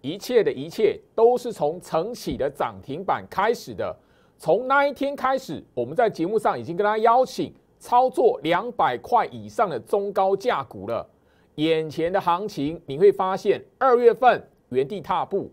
一切的一切都是从晨起的涨停板开始的。从那一天开始，我们在节目上已经跟他邀请操作两百块以上的中高价股了。眼前的行情，你会发现二月份原地踏步。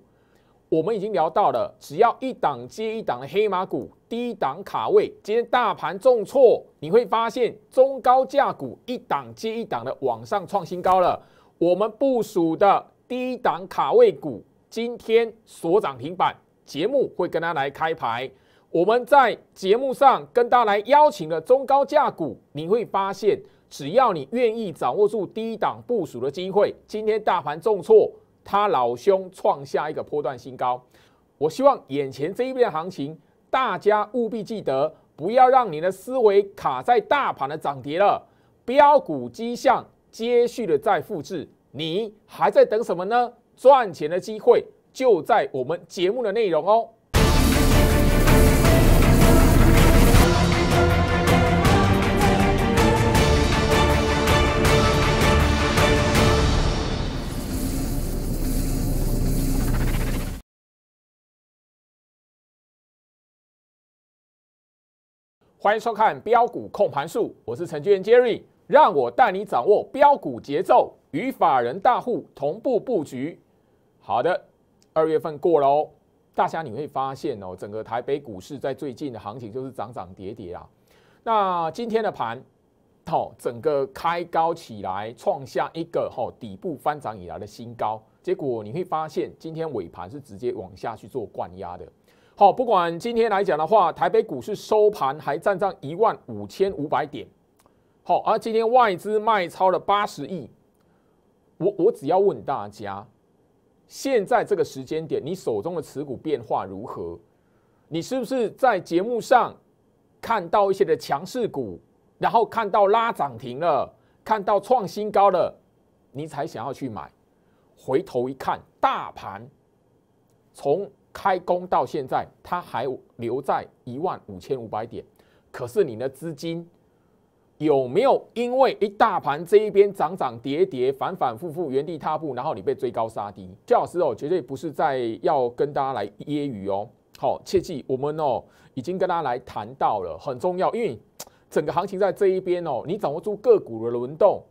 我们已经聊到了，只要一档接一档的黑马股低档卡位，今天大盘重挫，你会发现中高价股一档接一档的往上创新高了。我们部署的。低档卡位股今天锁涨停板，节目会跟大家来开牌。我们在节目上跟大家来邀请了中高价股，你会发现，只要你愿意掌握住低档部署的机会，今天大盘重挫，他老兄创下一个波段新高。我希望眼前这一边行情，大家务必记得，不要让你的思维卡在大盘的涨跌了，标股迹象接续的在复制。你还在等什么呢？赚钱的机会就在我们节目的内容哦！欢迎收看《标股控盘术》，我是程序人 Jerry。让我带你掌握标股节奏，与法人大户同步布局。好的，二月份过了哦，大家你会发现哦，整个台北股市在最近的行情就是涨涨跌跌啊。那今天的盘，哦，整个开高起来，创下一个哈底部翻涨以来的新高。结果你会发现，今天尾盘是直接往下去做灌压的。好，不管今天来讲的话，台北股市收盘还站上一万五千五百点。好，而今天外资卖超了八十亿，我我只要问大家，现在这个时间点，你手中的持股变化如何？你是不是在节目上看到一些的强势股，然后看到拉涨停了，看到创新高了，你才想要去买？回头一看，大盘从开工到现在，它还留在一万五千五百点，可是你的资金。有没有因为一大盘这一边涨涨跌跌、反反复复、原地踏步，然后你被追高杀低？邱老师哦，绝对不是在要跟大家来揶揄哦。好，切记，我们哦已经跟大家来谈到了，很重要，因为整个行情在这一边哦，你掌握住个股的轮动，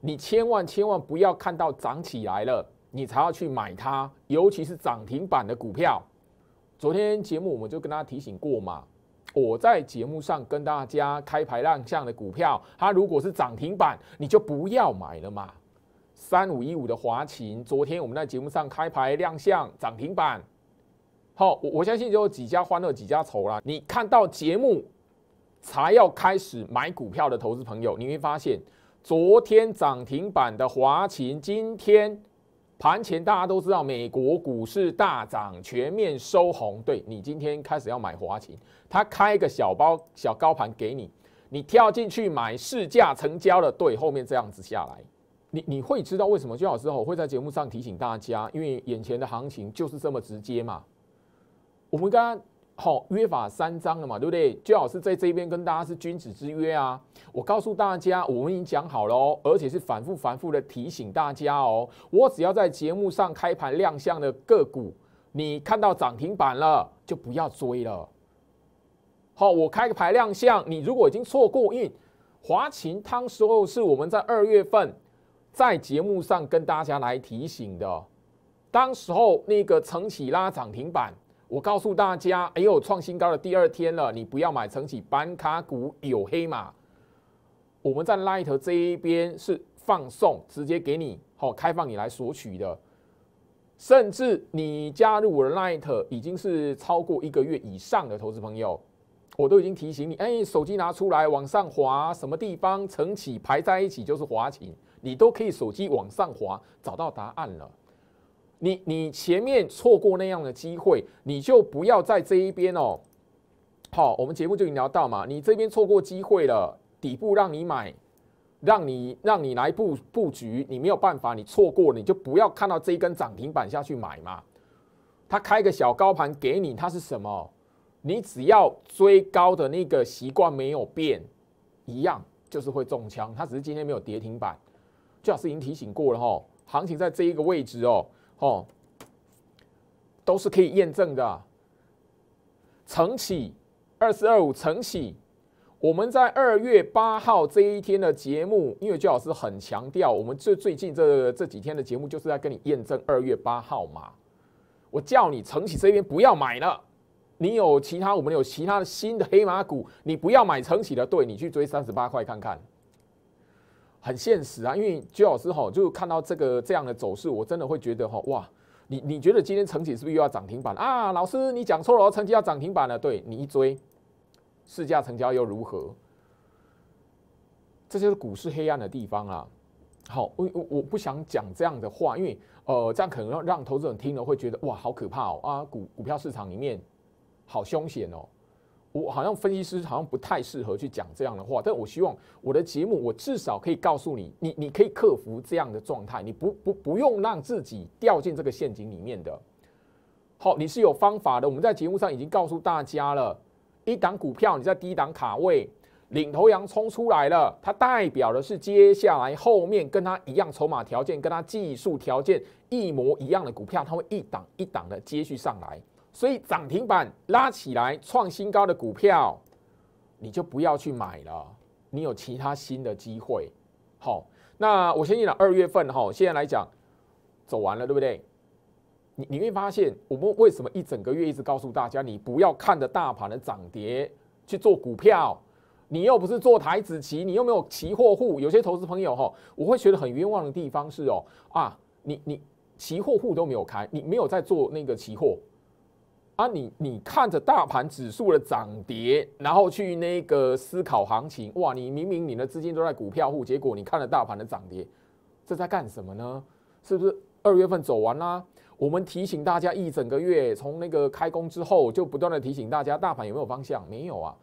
你千万千万不要看到涨起来了，你才要去买它，尤其是涨停板的股票。昨天节目我们就跟大家提醒过嘛。我在节目上跟大家开牌亮相的股票，它如果是涨停板，你就不要买了嘛。三五一五的华勤，昨天我们在节目上开牌亮相涨停板，好，我我相信就有几家欢乐几家愁啦。你看到节目才要开始买股票的投资朋友，你会发现昨天涨停板的华勤，今天。盘前大家都知道，美国股市大涨，全面收红。对你今天开始要买华勤，他开一个小包、小高盘给你，你跳进去买市价成交了。对，后面这样子下来，你你会知道为什么？姜老师我会在节目上提醒大家，因为眼前的行情就是这么直接嘛。我们刚刚。好，约法三章了嘛，对不对？最好是在这边跟大家是君子之约啊。我告诉大家，我们已经讲好了，而且是反复反复的提醒大家哦。我只要在节目上开盘亮相的个股，你看到涨停板了，就不要追了。好，我开个牌亮相，你如果已经错过，因为华秦汤时候是我们在二月份在节目上跟大家来提醒的，当时候那个成启拉涨停板。我告诉大家，哎呦，创新高的第二天了，你不要买成起板卡股有黑马。我们在 l i g h t 这一边是放送，直接给你好开放你来索取的。甚至你加入我的 l i g h t 已经是超过一个月以上的投资朋友，我都已经提醒你，哎，手机拿出来往上滑，什么地方成起排在一起就是滑行，你都可以手机往上滑找到答案了。你你前面错过那样的机会，你就不要在这一边哦。好，我们节目就已经聊到嘛，你这边错过机会了，底部让你买，让你让你来布布局，你没有办法，你错过了，你就不要看到这一根涨停板下去买嘛。他开个小高盘给你，他是什么？你只要追高的那个习惯没有变，一样就是会中枪。他只是今天没有跌停板，最好是已经提醒过了哈，行情在这一个位置哦。哦，都是可以验证的。承启二四二五承启，我们在二月八号这一天的节目，因为周老师很强调，我们最最近这这几天的节目就是在跟你验证二月八号嘛。我叫你承启这边不要买了，你有其他我们有其他的新的黑马股，你不要买承启的，对你去追三十八块看看。很现实啊，因为朱老师哈，就看到这个这样的走势，我真的会觉得哈，哇，你你觉得今天成绩是不是又要涨停板啊？老师，你讲错了，成绩要涨停板了。对你一追，市价成交又如何？这就是股市黑暗的地方啊。好，我我我不想讲这样的话，因为呃，这样可能让让投资者听了会觉得哇，好可怕哦啊，股股票市场里面好凶险哦。我好像分析师好像不太适合去讲这样的话，但我希望我的节目，我至少可以告诉你，你你可以克服这样的状态，你不不不用让自己掉进这个陷阱里面的。好，你是有方法的，我们在节目上已经告诉大家了，一档股票你在第一档卡位，领头羊冲出来了，它代表的是接下来后面跟它一样筹码条件、跟它技术条件一模一样的股票，它会一档一档的接续上来。所以涨停板拉起来创新高的股票，你就不要去买了。你有其他新的机会，好。那我先讲二月份哈，现在来讲走完了，对不对？你你会发现，我们为什么一整个月一直告诉大家，你不要看着大盘的涨跌去做股票？你又不是做台子棋，你又没有期货户。有些投资朋友哈，我会觉得很冤枉的地方是哦，啊，你你期货户都没有开，你没有在做那个期货。啊，你你看着大盘指数的涨跌，然后去那个思考行情，哇，你明明你的资金都在股票户，结果你看了大盘的涨跌，这在干什么呢？是不是二月份走完啦？我们提醒大家一整个月，从那个开工之后就不断的提醒大家，大盘有没有方向？没有啊。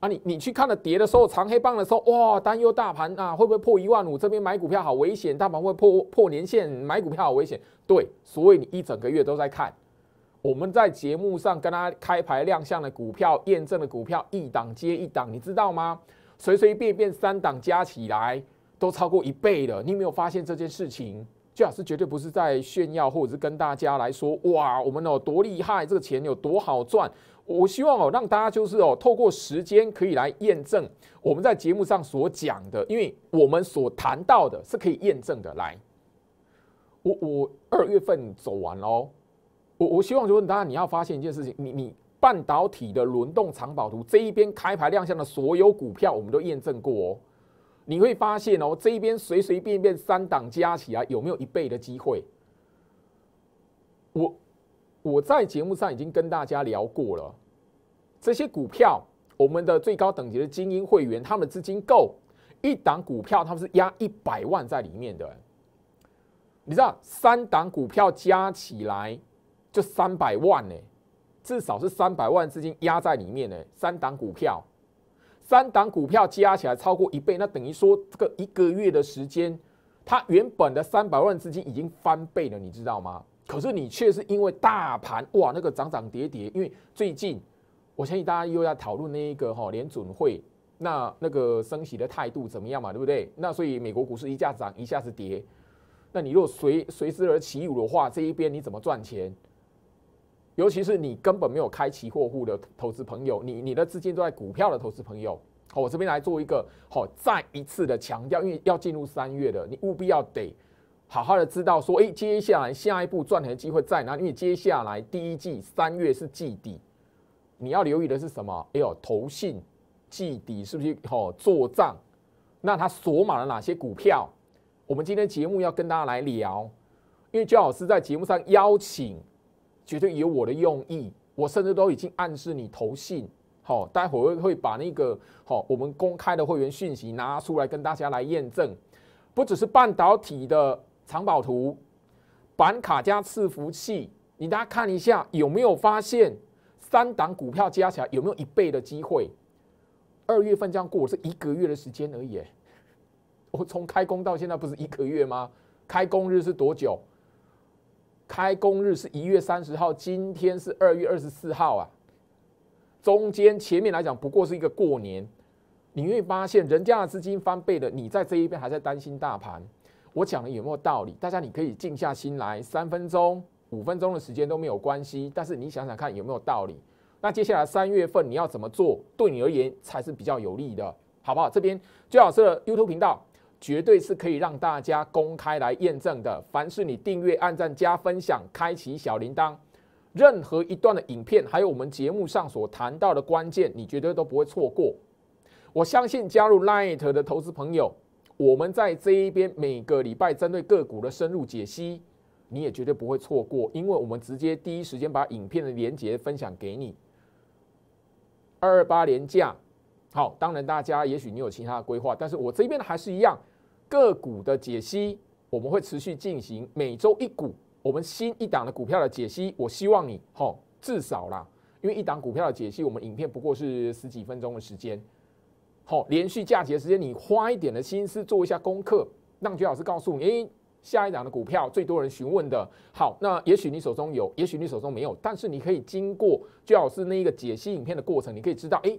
啊，你你去看了跌的时候，长黑棒的时候，哇，担忧大盘啊，会不会破一万五？这边买股票好危险，大盘会破破年线，买股票好危险。对，所以你一整个月都在看。我们在节目上跟他开牌亮相的股票，验证的股票，一档接一档，你知道吗？随随便便三档加起来都超过一倍了，你有没有发现这件事情？最好是绝对不是在炫耀，或者是跟大家来说，哇，我们哦多厉害，这个钱有多好赚。我希望哦让大家就是哦透过时间可以来验证我们在节目上所讲的，因为我们所谈到的是可以验证的。来，我我二月份走完哦。我我希望就问大家，你要发现一件事情，你你半导体的轮动藏宝图这一边开牌亮相的所有股票，我们都验证过哦。你会发现哦，这一边随随便便三档加起来有没有一倍的机会？我我在节目上已经跟大家聊过了，这些股票，我们的最高等级的精英会员，他们的资金够一档股票，他们是压一百万在里面的。你知道三档股票加起来？就三百万呢，至少是三百万资金压在里面呢。三档股票，三档股票加起来超过一倍，那等于说这个一个月的时间，它原本的三百万资金已经翻倍了，你知道吗？可是你却是因为大盘，哇，那个涨涨跌跌，因为最近我相信大家又要讨论那一个哈联准会那那个升息的态度怎么样嘛，对不对？那所以美国股市一下涨一下子跌，那你若随随之而起舞的话，这一边你怎么赚钱？尤其是你根本没有开期货户的投资朋友，你你的资金都在股票的投资朋友，好，我这边来做一个好再一次的强调，因为要进入三月了，你务必要得好好的知道说，哎，接下来下一步赚钱的机会在哪？因为接下来第一季三月是季底，你要留意的是什么？哎呦，投信季底是不是好做账？那他锁码了哪些股票？我们今天节目要跟大家来聊，因为焦老师在节目上邀请。绝对有我的用意，我甚至都已经暗示你投信，好，待会儿会把那个好我们公开的会员讯息拿出来跟大家来验证，不只是半导体的藏宝图，板卡加伺服器，你大家看一下有没有发现三档股票加起来有没有一倍的机会？二月份这样过是一个月的时间而已，我从开工到现在不是一个月吗？开工日是多久？开工日是一月三十号，今天是二月二十四号啊。中间前面来讲，不过是一个过年。你会发现人家的资金翻倍了，你在这一边还在担心大盘。我讲的有没有道理？大家你可以静下心来，三分钟、五分钟的时间都没有关系。但是你想想看有没有道理？那接下来三月份你要怎么做，对你而言才是比较有利的，好不好？这边最好是 U e 频道。绝对是可以让大家公开来验证的。凡是你订阅、按赞、加分享、开启小铃铛，任何一段的影片，还有我们节目上所谈到的关键，你绝对都不会错过。我相信加入 l i g h t 的投资朋友，我们在这一边每个礼拜针对个股的深入解析，你也绝对不会错过，因为我们直接第一时间把影片的链接分享给你。二二八连假，好，当然大家也许你有其他的规划，但是我这边还是一样。个股的解析我们会持续进行，每周一股，我们新一档的股票的解析，我希望你，哦、至少啦，因为一档股票的解析，我们影片不过是十几分钟的时间，好，连续假期的时间，你花一点的心思做一下功课，让徐老师告诉你，诶，下一档的股票最多人询问的，好，那也许你手中有，也许你手中没有，但是你可以经过朱老师那一个解析影片的过程，你可以知道，哎。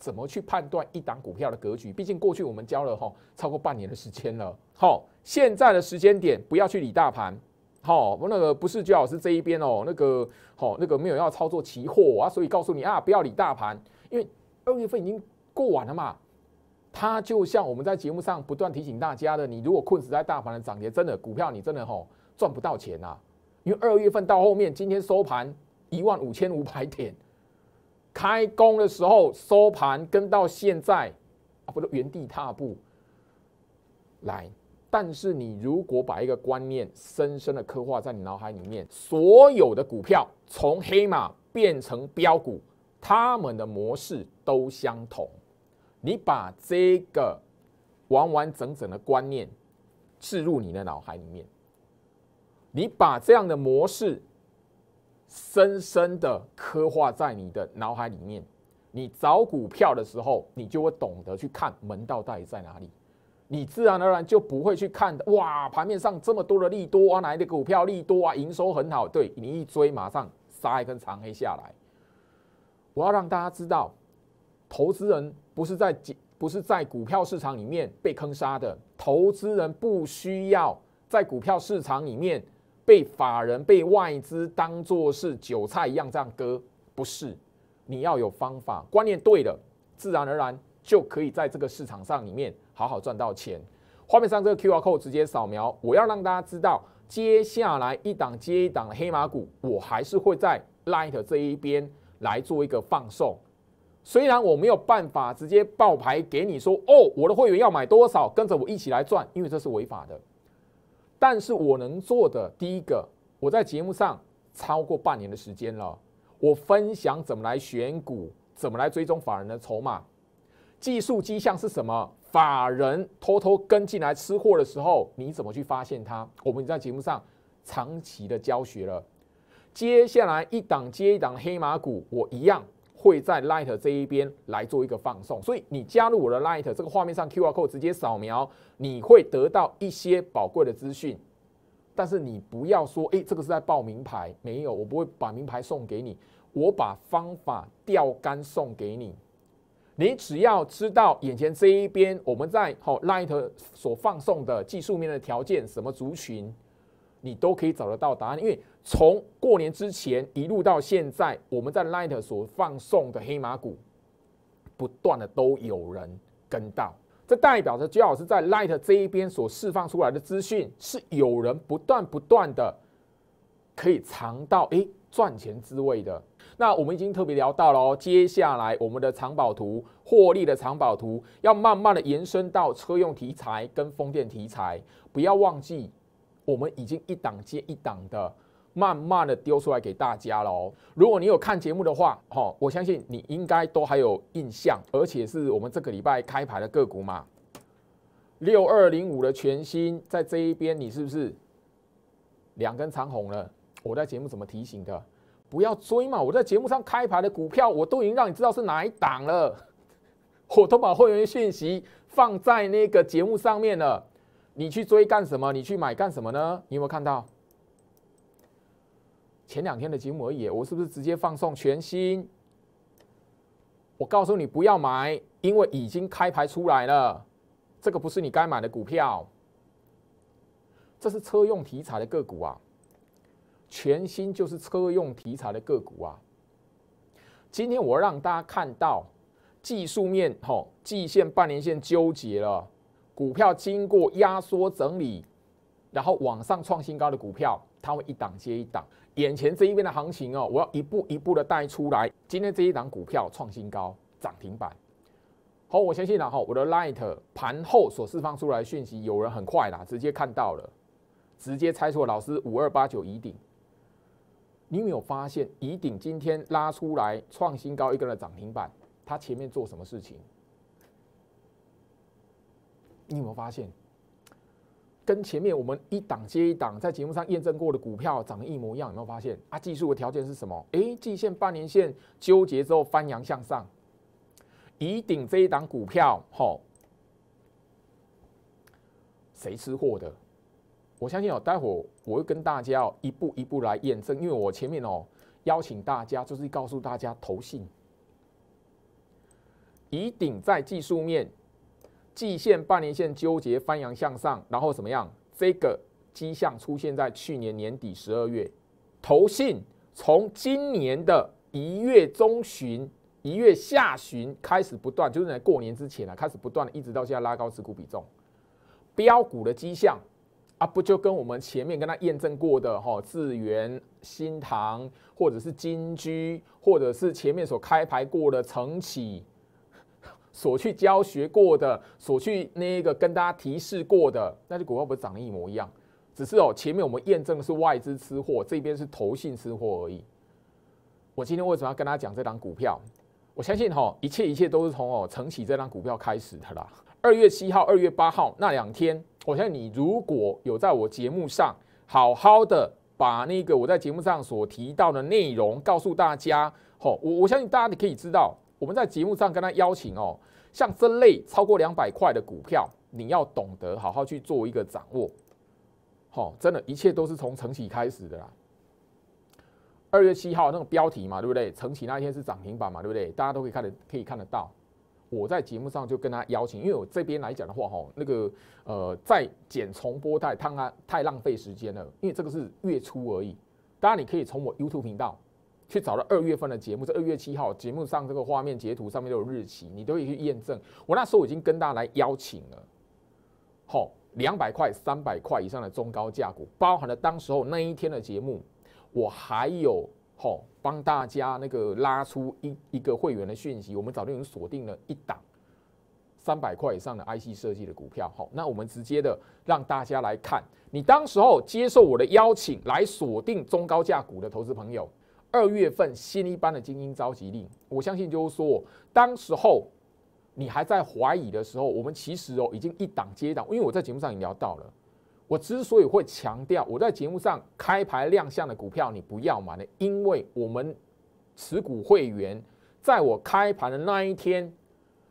怎么去判断一档股票的格局？毕竟过去我们教了哈超过半年的时间了，好，现在的时间点不要去理大盘，好，我那个不是居老师这一边哦，那个好那个没有要操作期货啊，所以告诉你啊，不要理大盘，因为二月份已经过完了嘛。它就像我们在节目上不断提醒大家的，你如果困死在大盘的涨跌，真的股票你真的吼赚不到钱啊，因为二月份到后面今天收盘一万五千五百点。开工的时候收盘跟到现在，啊，不是原地踏步，来。但是你如果把一个观念深深的刻画在你脑海里面，所有的股票从黑马变成标股，他们的模式都相同。你把这个完完整整的观念置入你的脑海里面，你把这样的模式。深深的刻画在你的脑海里面，你找股票的时候，你就会懂得去看门道到底在哪里，你自然而然就不会去看哇，盘面上这么多的利多啊，哪一个股票利多啊，营收很好，对你一追，马上杀一根长黑下来。我要让大家知道，投资人不是在不是在股票市场里面被坑杀的，投资人不需要在股票市场里面。被法人被外资当做是韭菜一样这样割，不是，你要有方法，观念对了，自然而然就可以在这个市场上里面好好赚到钱。画面上这个 QR code 直接扫描，我要让大家知道，接下来一档接一档的黑马股，我还是会在 Light 这一边来做一个放送。虽然我没有办法直接爆牌给你说，哦，我的会员要买多少，跟着我一起来赚，因为这是违法的。但是我能做的第一个，我在节目上超过半年的时间了，我分享怎么来选股，怎么来追踪法人的筹码，技术迹象是什么，法人偷偷跟进来吃货的时候，你怎么去发现它？我们在节目上长期的教学了，接下来一档接一档黑马股，我一样。会在 Light 这一边来做一个放送，所以你加入我的 Light 这个画面上 QR code 直接扫描，你会得到一些宝贵的资讯。但是你不要说，诶，这个是在报名牌，没有，我不会把名牌送给你，我把方法钓竿送给你。你只要知道眼前这一边，我们在好 Light 所放送的技术面的条件，什么族群，你都可以找得到答案，因为。从过年之前一路到现在，我们在 Light 所放送的黑马股，不断的都有人跟到，这代表着最好是在 Light 这一边所释放出来的资讯，是有人不断不断的可以尝到诶赚钱滋味的。那我们已经特别聊到了哦，接下来我们的藏宝图获利的藏宝图，要慢慢的延伸到车用题材跟风电题材，不要忘记我们已经一档接一档的。慢慢的丢出来给大家了哦。如果你有看节目的话，哈，我相信你应该都还有印象，而且是我们这个礼拜开牌的个股嘛，六二零五的全新在这一边，你是不是两根长红了？我在节目怎么提醒的？不要追嘛！我在节目上开牌的股票，我都已经让你知道是哪一档了，我都把会员讯息放在那个节目上面了，你去追干什么？你去买干什么呢？你有没有看到？前两天的节目而已，我是不是直接放送全新？我告诉你不要买，因为已经开牌出来了，这个不是你该买的股票，这是车用题材的个股啊，全新就是车用题材的个股啊。今天我让大家看到技术面，吼，季线、半年线纠结了，股票经过压缩整理，然后往上创新高的股票。它会一档接一档，眼前这一边的行情哦，我要一步一步的带出来。今天这一档股票创新高，涨停板。好，我相信了哈，我的 light 盘后所释放出来讯息，有人很快啦，直接看到了，直接猜错，老师五二八九乙顶。你有没有发现乙顶今天拉出来创新高一根的涨停板？它前面做什么事情？你有没有发现？跟前面我们一档接一档在节目上验证过的股票长得一模一样，有没有发现啊？技术的条件是什么？哎，季线、半年线纠结之后翻阳向上，以顶这一档股票，吼，谁吃货的？我相信哦，待会我会跟大家一步一步来验证，因为我前面哦邀请大家就是告诉大家投信以顶在技术面。季线、半年线纠结翻阳向上，然后怎么样？这个迹象出现在去年年底十二月，投信从今年的一月中旬、一月下旬开始不断，就是在过年之前啊，开始不断的一直到现在拉高持股比重，标股的迹象啊，不就跟我们前面跟他验证过的哈，智源、新唐，或者是金居，或者是前面所开牌过的成企。所去教学过的，所去那个跟大家提示过的那些股票，不长得一模一样，只是哦，前面我们验证的是外资吃货，这边是投信吃货而已。我今天为什么要跟他讲这张股票？我相信哈，一切一切都是从哦承启这张股票开始的啦。二月七号、二月八号那两天，我相信你如果有在我节目上好好的把那个我在节目上所提到的内容告诉大家，哦，我我相信大家你可以知道，我们在节目上跟他邀请哦。像这类超过两百块的股票，你要懂得好好去做一个掌握。好，真的，一切都是从晨起开始的啦。二月七号那个标题嘛，对不对？晨起那一天是涨停板嘛，对不对？大家都可以看得可以看得到。我在节目上就跟他邀请，因为我这边来讲的话，哈，那个呃，在剪重播太太浪费时间了。因为这个是月初而已，当然你可以从我 YouTube 频道。去找了二月份的节目，在二月七号节目上这个画面截图上面都有日期，你都可以去验证。我那时候已经跟大家来邀请了，好，两百块、三百块以上的中高价股，包含了当时候那一天的节目。我还有好帮大家那个拉出一一个会员的讯息，我们早就已经锁定了一档三百块以上的 IC 设计的股票。好，那我们直接的让大家来看，你当时候接受我的邀请来锁定中高价股的投资朋友。二月份新一班的精英召集令，我相信就是说，当时候你还在怀疑的时候，我们其实哦已经一档接一档，因为我在节目上也聊到了。我之所以会强调我在节目上开牌亮相的股票你不要买呢，因为我们持股会员在我开盘的那一天，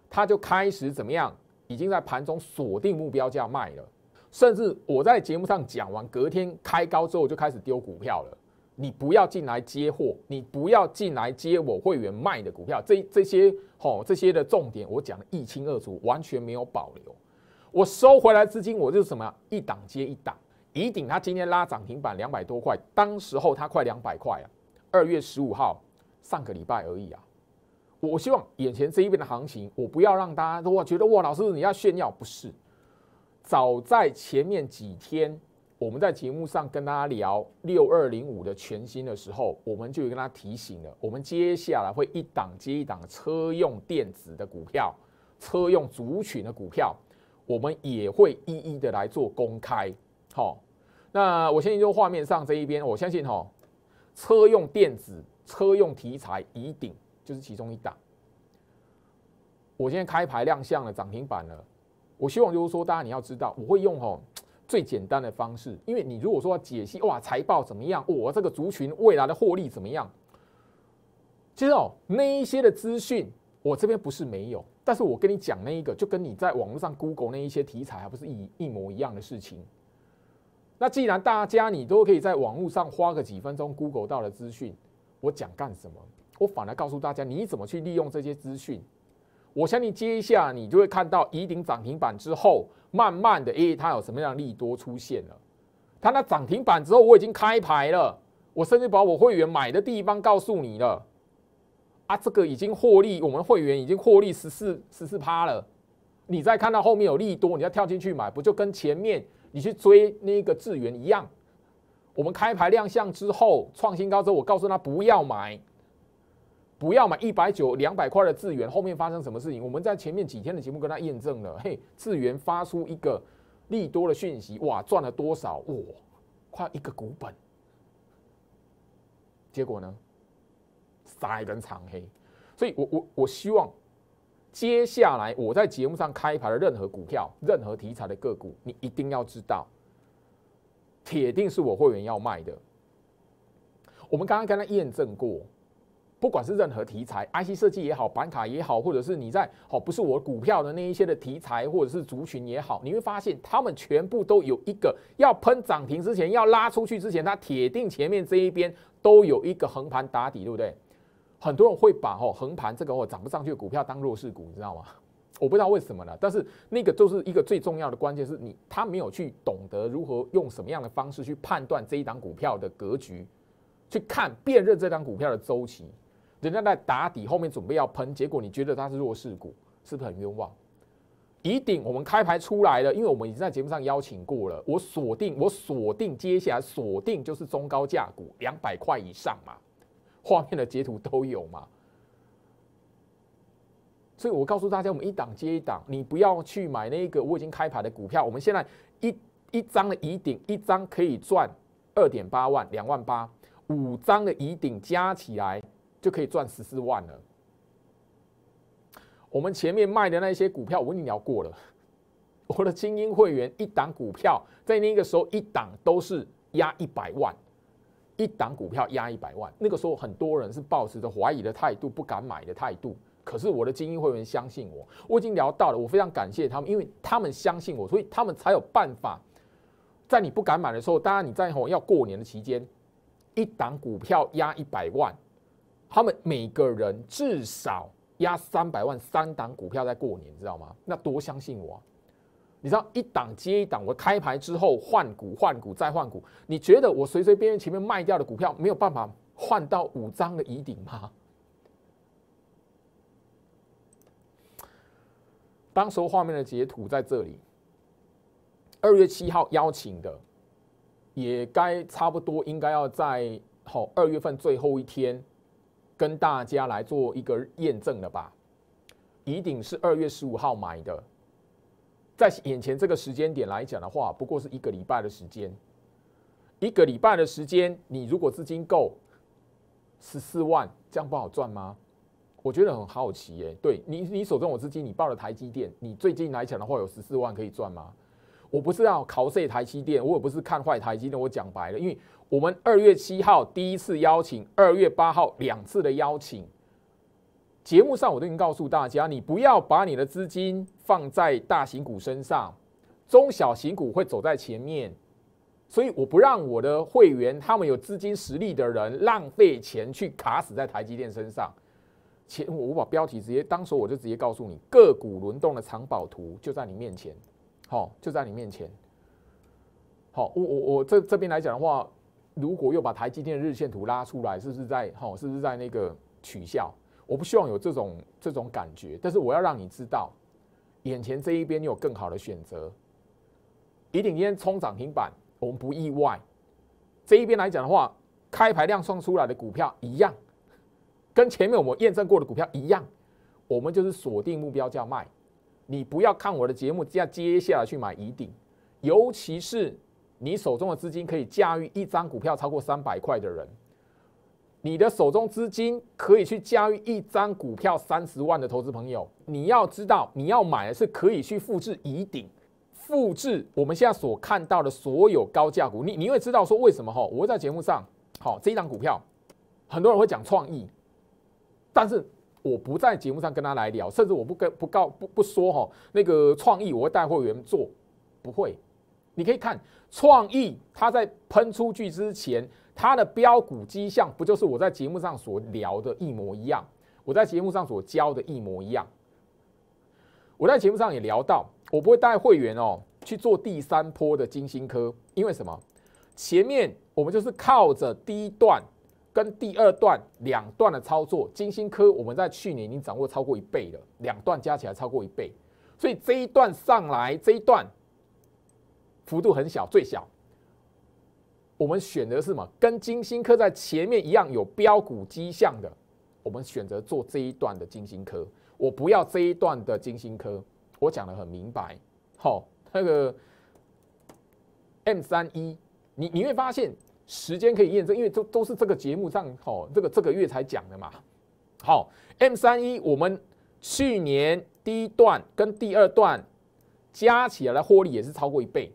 他就开始怎么样，已经在盘中锁定目标价卖了，甚至我在节目上讲完隔天开高之后，就开始丢股票了。你不要进来接货，你不要进来接我会员卖的股票，这这些吼这些的重点我讲的一清二楚，完全没有保留。我收回来资金，我就是什么？一档接一档，一鼎它今天拉涨停板两百多块，当时候它快两百块啊，二月十五号，上个礼拜而已啊。我希望眼前这一边的行情，我不要让大家觉得哇，老师你要炫耀，不是。早在前面几天。我们在节目上跟大家聊六二零五的全新的时候，我们就有跟他提醒了。我们接下来会一档接一档车用电子的股票，车用族群的股票，我们也会一一的来做公开。好，那我相信就画面上这一边，我相信哈，车用电子、车用题材一定就是其中一档。我现在开牌亮相了，涨停板了。我希望就是说，大家你要知道，我会用哈。最简单的方式，因为你如果说解析哇财报怎么样，我这个族群未来的获利怎么样，其实哦那一些的资讯我这边不是没有，但是我跟你讲那一个，就跟你在网络上 Google 那一些题材还不是一一模一样的事情。那既然大家你都可以在网络上花个几分钟 Google 到的资讯，我讲干什么？我反而告诉大家你怎么去利用这些资讯。我相信接一下，你就会看到以顶涨停板之后，慢慢的，诶，它有什么样利多出现了？它那涨停板之后，我已经开牌了，我甚至把我会员买的地方告诉你了。啊，这个已经获利，我们会员已经获利十四十四趴了。你再看到后面有利多，你要跳进去买，不就跟前面你去追那个智元一样？我们开牌亮相之后，创新高之后，我告诉他不要买。不要买一百九两百块的智元，后面发生什么事情？我们在前面几天的节目跟他验证了，嘿，智元发出一个利多的讯息，哇，赚了多少？哇，快一个股本！结果呢，杀一根长黑。所以我我我希望，接下来我在节目上开盘的任何股票、任何题材的个股，你一定要知道，铁定是我会员要卖的。我们刚刚跟他验证过。不管是任何题材，IC 设计也好，板卡也好，或者是你在哦，不是我股票的那一些的题材或者是族群也好，你会发现他们全部都有一个要喷涨停之前要拉出去之前，它铁定前面这一边都有一个横盘打底，对不对？很多人会把哦横盘这个哦涨不上去的股票当弱势股，你知道吗？我不知道为什么呢，但是那个就是一个最重要的关键是你他没有去懂得如何用什么样的方式去判断这一档股票的格局，去看辨认这张股票的周期。人家在打底，后面准备要喷，结果你觉得它是弱势股，是不是很冤枉？乙顶我们开牌出来了，因为我们已经在节目上邀请过了，我锁定，我锁定，接下来锁定就是中高价股，两百块以上嘛。画面的截图都有嘛？所以我告诉大家，我们一档接一档，你不要去买那个我已经开牌的股票。我们现在一一张的乙顶，一张可以赚二点八万，两万八，五张的乙顶加起来。就可以赚十四万了。我们前面卖的那些股票，我跟你聊过了。我的精英会员一档股票，在那个时候一档都是压一百万，一档股票压一百万。那个时候很多人是抱持着怀疑的态度，不敢买的态度。可是我的精英会员相信我，我已经聊到了，我非常感谢他们，因为他们相信我，所以他们才有办法在你不敢买的时候。当然你在吼要过年的期间，一档股票压一百万。他们每个人至少压三百万三档股票在过年，知道吗？那多相信我！你知道一档接一档，我开牌之后换股换股再换股，你觉得我随随便便前面卖掉的股票没有办法换到五张的乙顶吗？当时画面的截图在这里。二月七号邀请的，也该差不多，应该要在好二月份最后一天。跟大家来做一个验证了吧，乙鼎是二月十五号买的，在眼前这个时间点来讲的话，不过是一个礼拜的时间，一个礼拜的时间，你如果资金够十四万，这样不好赚吗？我觉得很好奇耶。对你，你手中有资金，你报了台积电，你最近来讲的话，有十四万可以赚吗？我不是要考这台积电，我也不是看坏台积电。我讲白了，因为我们二月七号第一次邀请，二月八号两次的邀请节目上，我都已经告诉大家，你不要把你的资金放在大型股身上，中小型股会走在前面。所以我不让我的会员，他们有资金实力的人浪费钱去卡死在台积电身上。前我我把标题直接，当时我就直接告诉你，个股轮动的藏宝图就在你面前。好，就在你面前。好，我我我这这边来讲的话，如果又把台积电的日线图拉出来，是不是在好，是不是在那个取笑？我不希望有这种这种感觉，但是我要让你知道，眼前这一边你有更好的选择。一定今天冲涨停板，我们不意外。这一边来讲的话，开牌量算出来的股票一样，跟前面我们验证过的股票一样，我们就是锁定目标价卖。你不要看我的节目，这样接下来去买疑顶，尤其是你手中的资金可以驾驭一张股票超过三百块的人，你的手中资金可以去驾驭一张股票三十万的投资朋友，你要知道你要买的是可以去复制疑顶，复制我们现在所看到的所有高价股，你你会知道说为什么哈？我会在节目上，好这一档股票，很多人会讲创意，但是。我不在节目上跟他来聊，甚至我不跟不告不不说哈，那个创意我会带会员做，不会。你可以看创意，他在喷出去之前，他的标股迹象不就是我在节目上所聊的一模一样，我在节目上所教的一模一样。我在节目上也聊到，我不会带会员哦去做第三波的金星科，因为什么？前面我们就是靠着第一段。跟第二段两段的操作，金星科我们在去年已经掌握超过一倍了，两段加起来超过一倍，所以这一段上来这一段幅度很小，最小，我们选择什么？跟金星科在前面一样，有标股迹象的，我们选择做这一段的金星科。我不要这一段的金星科，我讲的很明白，好，那个 M 三一，你你会发现。时间可以验证，因为都都是这个节目上，吼，这个这个月才讲的嘛。好，M 三一，我们去年第一段跟第二段加起来的获利也是超过一倍。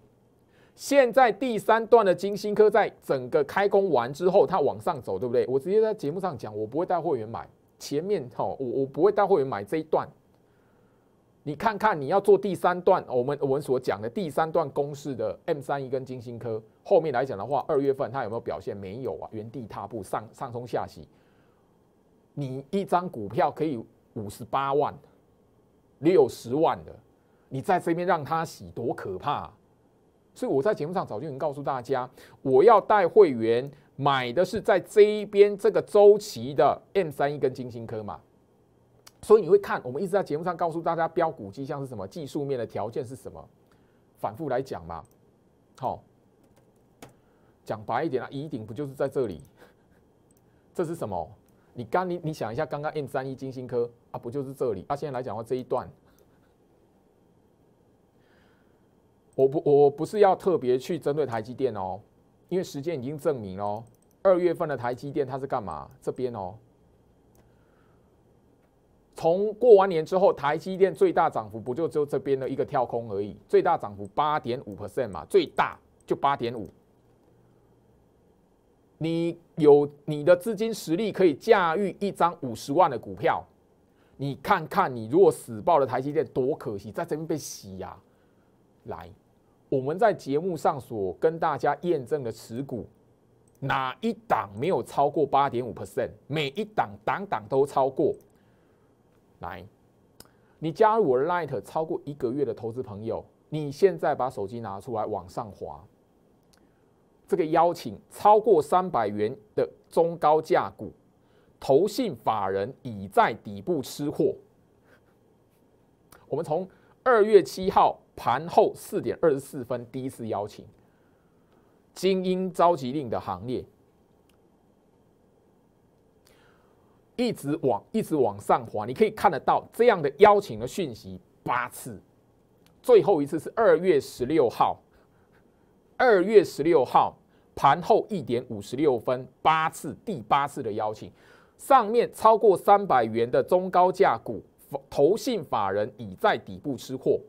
现在第三段的金星科，在整个开工完之后，它往上走，对不对？我直接在节目上讲，我不会带会员买。前面好，我我不会带会员买这一段。你看看，你要做第三段，我们我们所讲的第三段公式的 M 三一跟金星科，后面来讲的话，二月份它有没有表现？没有啊，原地踏步，上上冲下洗。你一张股票可以五十八万、六十万的，你在这边让它洗，多可怕！所以我在节目上早就已经告诉大家，我要带会员买的是在这一边这个周期的 M 三一跟金星科嘛。所以你会看，我们一直在节目上告诉大家标股迹象是什么，技术面的条件是什么，反复来讲嘛。好，讲白一点啊，疑顶不就是在这里？这是什么？你刚你你想一下，刚刚 M 三一金星科啊，不就是这里？他现在来讲话，这一段，我不我不是要特别去针对台积电哦，因为时间已经证明哦，二月份的台积电它是干嘛？这边哦。从过完年之后，台积电最大涨幅不就只有这边的一个跳空而已，最大涨幅八点五 percent 嘛，最大就八点五。你有你的资金实力可以驾驭一张五十万的股票，你看看你如果死爆了台积电多可惜，在这边被洗啊！来，我们在节目上所跟大家验证的持股，哪一档没有超过八点五 percent？每一档，档档都超过。来，你加入我 l i g h t 超过一个月的投资朋友，你现在把手机拿出来往上滑。这个邀请超过三百元的中高价股，投信法人已在底部吃货。我们从二月七号盘后四点二十四分第一次邀请，精英召集令的行列。一直往一直往上滑，你可以看得到这样的邀请的讯息八次，最后一次是二月十六号，二月十六号盘后一点五十六分八次，第八次的邀请，上面超过三百元的中高价股，投信法人已在底部吃货。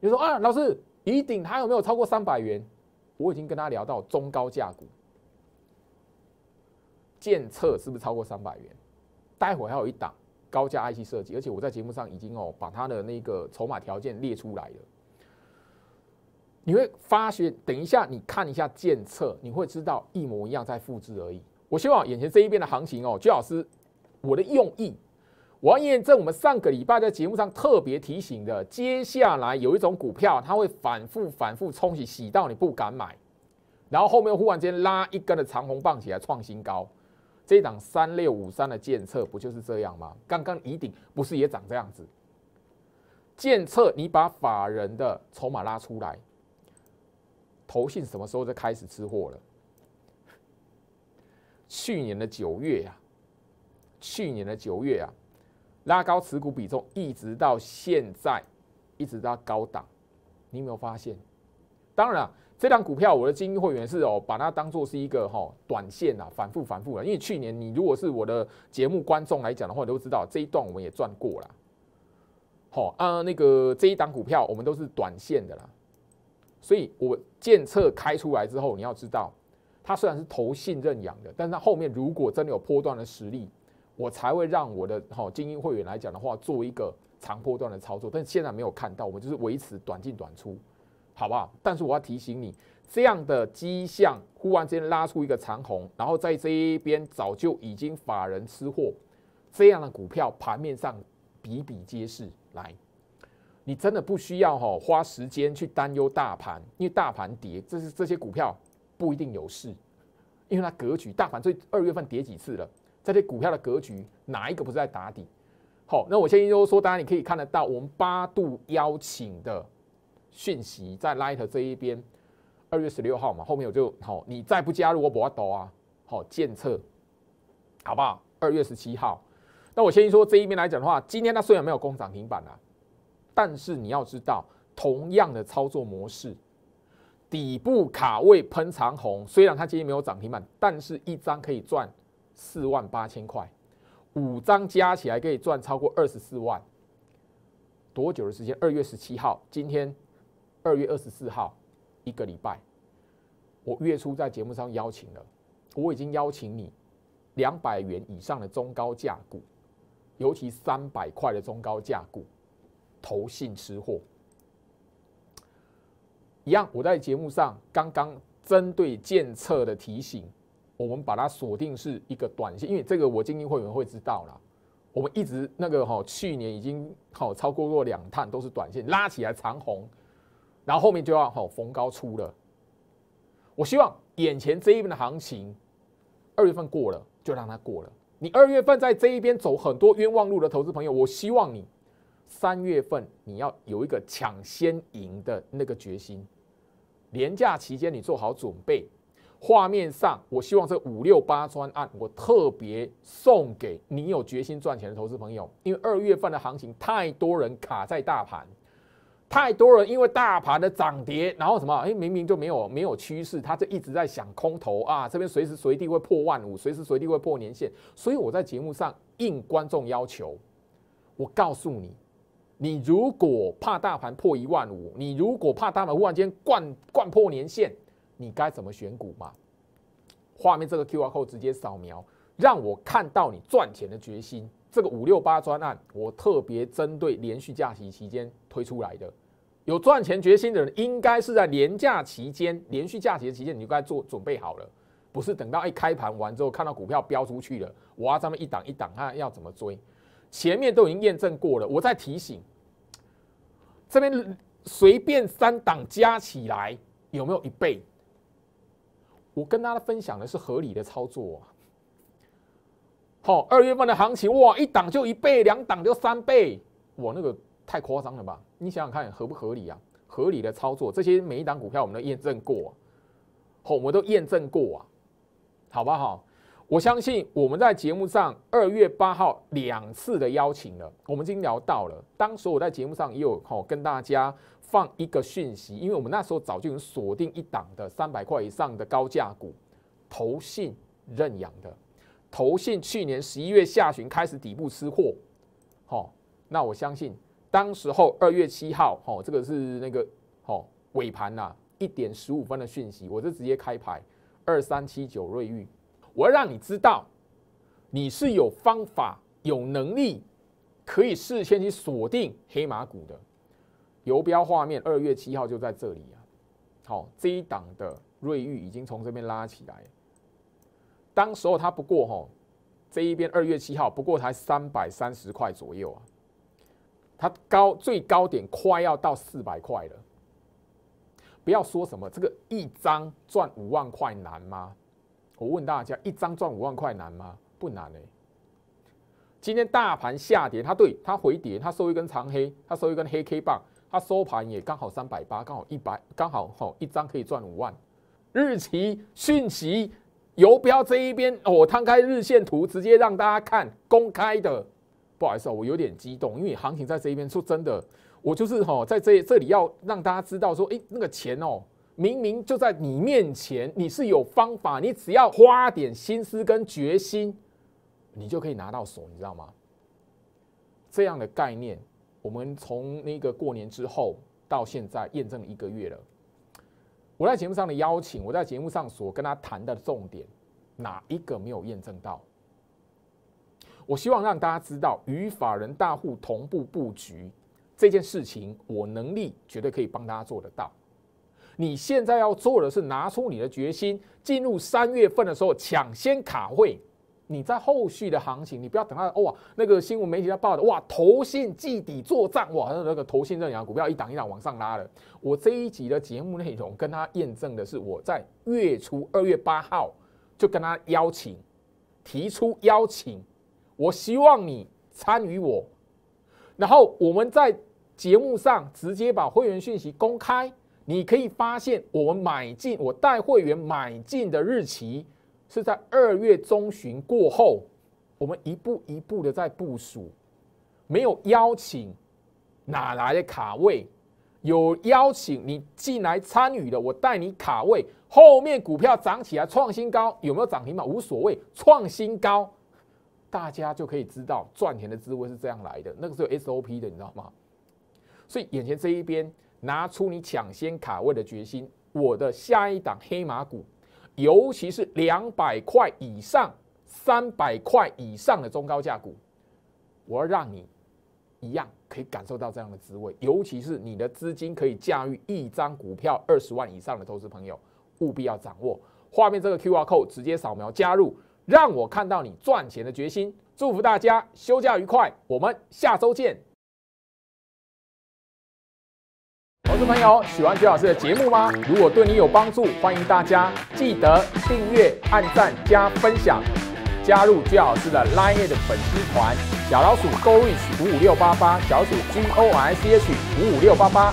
你说啊，老师，怡鼎它有没有超过三百元？我已经跟他聊到中高价股，建测是不是超过三百元？待会儿还有一档高价 IC 设计，而且我在节目上已经哦把它的那个筹码条件列出来了。你会发现，等一下你看一下监测，你会知道一模一样在复制而已。我希望眼前这一边的行情哦，最老师，我的用意，我要验证我们上个礼拜在节目上特别提醒的，接下来有一种股票，它会反复反复冲洗，洗到你不敢买，然后后面忽然间拉一根的长红棒起来创新高。这档三六五三的建测不就是这样吗？刚刚乙鼎不是也长这样子？建测你把法人的筹码拉出来，投信什么时候就开始吃货了？去年的九月呀，去年的九月啊，拉高持股比重，一直到现在，一直到高档，你有没有发现？当然啊。这张股票，我的精英会员是哦，把它当做是一个哈短线啊，反复反复的。因为去年你如果是我的节目观众来讲的话，都知道这一段我们也赚过了。好啊，那个这一档股票我们都是短线的啦，所以我建测开出来之后，你要知道它虽然是投信任养的，但是后面如果真的有波段的实力，我才会让我的哈精英会员来讲的话，做一个长波段的操作。但现在没有看到，我们就是维持短进短出。好不好？但是我要提醒你，这样的迹象忽然之间拉出一个长红，然后在这一边早就已经法人吃货，这样的股票盘面上比比皆是。来，你真的不需要哈花时间去担忧大盘，因为大盘跌，这是这些股票不一定有事，因为它格局大盘最二月份跌几次了，在这股票的格局哪一个不是在打底？好，那我先就说，大家你可以看得到，我们八度邀请的。讯息在 Light 这一边，二月十六号嘛，后面我就好，你再不加入我不要赌啊，好监测，好不好？二月十七号，那我先说这一边来讲的话，今天它虽然没有攻涨停板了，但是你要知道，同样的操作模式，底部卡位喷长红，虽然它今天没有涨停板，但是一张可以赚四万八千块，五张加起来可以赚超过二十四万，多久的时间？二月十七号，今天。二月二十四号，一个礼拜，我月初在节目上邀请了，我已经邀请你两百元以上的中高价股，尤其三百块的中高价股，投信吃货，一样。我在节目上刚刚针对建测的提醒，我们把它锁定是一个短线，因为这个我精英会员会知道了，我们一直那个哈，去年已经好超过过两趟都是短线拉起来长红。然后后面就要好逢高出了。我希望眼前这一边的行情，二月份过了就让它过了。你二月份在这一边走很多冤枉路的投资朋友，我希望你三月份你要有一个抢先赢的那个决心。连假期间你做好准备。画面上我希望这五六八专案，我特别送给你有决心赚钱的投资朋友，因为二月份的行情太多人卡在大盘。太多人因为大盘的涨跌，然后什么？哎，明明就没有没有趋势，他就一直在想空头啊！这边随时随地会破万五，随时随地会破年线。所以我在节目上应观众要求，我告诉你，你如果怕大盘破一万五，你如果怕大盘忽然间灌灌破年线，你该怎么选股嘛？画面这个 QR Code 直接扫描，让我看到你赚钱的决心。这个五六八专案，我特别针对连续假期期间推出来的。有赚钱决心的人，应该是在年假期间、连续假期的期间，你就该做准备好了，不是等到一开盘完之后，看到股票飙出去了，哇，这么一档一档，看看要怎么追。前面都已经验证过了，我在提醒，这边随便三档加起来有没有一倍？我跟大家分享的是合理的操作。哦，二月份的行情哇，一档就一倍，两档就三倍，哇，那个太夸张了吧？你想想看，合不合理啊？合理的操作，这些每一档股票我们都验证过，好，我们都验证过啊，好不好？我相信我们在节目上二月八号两次的邀请了，我们已经聊到了。当时我在节目上也有哦、跟大家放一个讯息，因为我们那时候早就有锁定一档的三百块以上的高价股，投信认养的。头信去年十一月下旬开始底部吃货，好，那我相信当时候二月七号，好，这个是那个好尾盘呐，一点十五分的讯息，我就直接开牌二三七九瑞玉，我要让你知道你是有方法有能力可以事先去锁定黑马股的，游标画面二月七号就在这里啊，好，这一档的瑞玉已经从这边拉起来。当时候它不过吼，这一边二月七号不过才三百三十块左右啊，它高最高点快要到四百块了。不要说什么这个一张赚五万块难吗？我问大家，一张赚五万块难吗？不难哎。今天大盘下跌，它对它回跌，它收一根长黑，它收一根黑 K 棒，它收盘也刚好三百八，刚好一百，刚好吼一张可以赚五万。日期讯息。游标这一边，我摊开日线图，直接让大家看公开的。不好意思啊，我有点激动，因为行情在这一边。说真的，我就是哈，在这这里要让大家知道，说哎，那个钱哦，明明就在你面前，你是有方法，你只要花点心思跟决心，你就可以拿到手，你知道吗？这样的概念，我们从那个过年之后到现在验证一个月了。我在节目上的邀请，我在节目上所跟他谈的重点，哪一个没有验证到？我希望让大家知道，与法人大户同步布局这件事情，我能力绝对可以帮大家做得到。你现在要做的是，拿出你的决心，进入三月份的时候抢先卡会。你在后续的行情，你不要等到哇，那个新闻媒体在报的哇，投信祭底做账哇，那个投信这两股票一档一档往上拉的。我这一集的节目内容跟他验证的是，我在月初二月八号就跟他邀请，提出邀请，我希望你参与我，然后我们在节目上直接把会员讯息公开，你可以发现我们买进，我带会员买进的日期。是在二月中旬过后，我们一步一步的在部署，没有邀请哪来的卡位？有邀请你进来参与的，我带你卡位。后面股票涨起来创新高，有没有涨停板无所谓，创新高大家就可以知道赚钱的滋味是这样来的。那个时候 SOP 的，你知道吗？所以眼前这一边拿出你抢先卡位的决心，我的下一档黑马股。尤其是两百块以上、三百块以上的中高价股，我要让你一样可以感受到这样的滋味。尤其是你的资金可以驾驭一张股票二十万以上的投资朋友，务必要掌握。画面这个 Q R code 直接扫描加入，让我看到你赚钱的决心。祝福大家休假愉快，我们下周见。众朋友，喜欢鞠老师的节目吗？如果对你有帮助，欢迎大家记得订阅、按赞、加分享，加入鞠老师的 LINE 的粉丝团，小老鼠 G O I S H 五五六八八，小鼠 G O I S H 五五六八八。